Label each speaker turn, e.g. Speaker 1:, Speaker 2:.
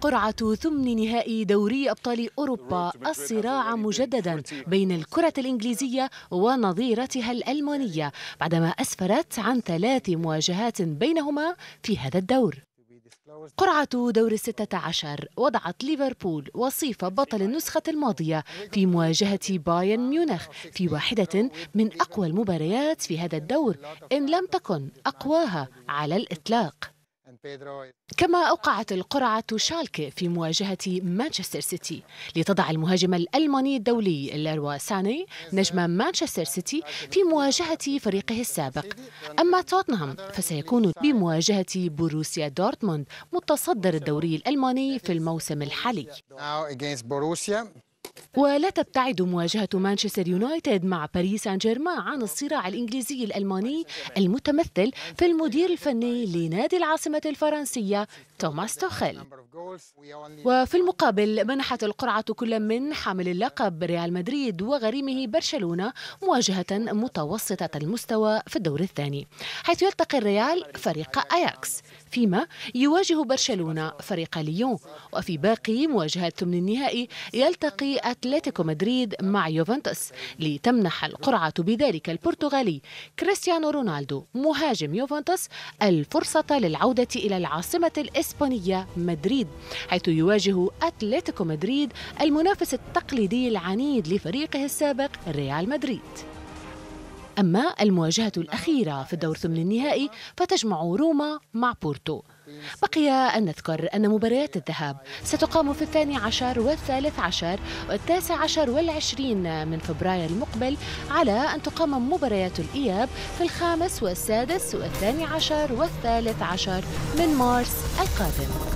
Speaker 1: قرعة ثمن نهائي دوري أبطال أوروبا الصراع مجددا بين الكرة الإنجليزية ونظيرتها الألمانية بعدما أسفرت عن ثلاث مواجهات بينهما في هذا الدور قرعة دور الستة عشر وضعت ليفربول وصيف بطل النسخة الماضية في مواجهة بايرن ميونخ في واحدة من أقوى المباريات في هذا الدور إن لم تكن أقواها على الإطلاق كما أوقعت القرعة شالكة في مواجهة مانشستر سيتي لتضع المهاجم الألماني الدولي ليروا ساني نجم مانشستر سيتي في مواجهة فريقه السابق أما توتنهام فسيكون بمواجهة بوروسيا دورتموند متصدر الدوري الألماني في الموسم الحالي ولا تبتعد مواجهة مانشستر يونايتد مع باريس سان جيرمان عن الصراع الإنجليزي الألماني المتمثل في المدير الفني لنادي العاصمة الفرنسية توماس توخيل وفي المقابل منحت القرعة كل من حامل اللقب ريال مدريد وغريمه برشلونة مواجهة متوسطة المستوى في الدور الثاني حيث يلتقي الريال فريق أياكس فيما يواجه برشلونة فريق ليون وفي باقي مواجهات ثمن النهائي يلتقي أتلتيكو مدريد مع يوفنتوس لتمنح القرعة بذلك البرتغالي كريستيانو رونالدو مهاجم يوفنتوس الفرصة للعودة إلى العاصمة الإسبانية مدريد حيث يواجه أتلتيكو مدريد المنافس التقليدي العنيد لفريقه السابق ريال مدريد أما المواجهة الأخيرة في الدور ثمن النهائي فتجمع روما مع بورتو بقي أن نذكر أن مباريات الذهاب ستقام في الثاني عشر والثالث عشر والتاسع عشر والعشرين من فبراير المقبل على أن تقام مباريات الإياب في الخامس والسادس والثاني عشر والثالث عشر من مارس القادم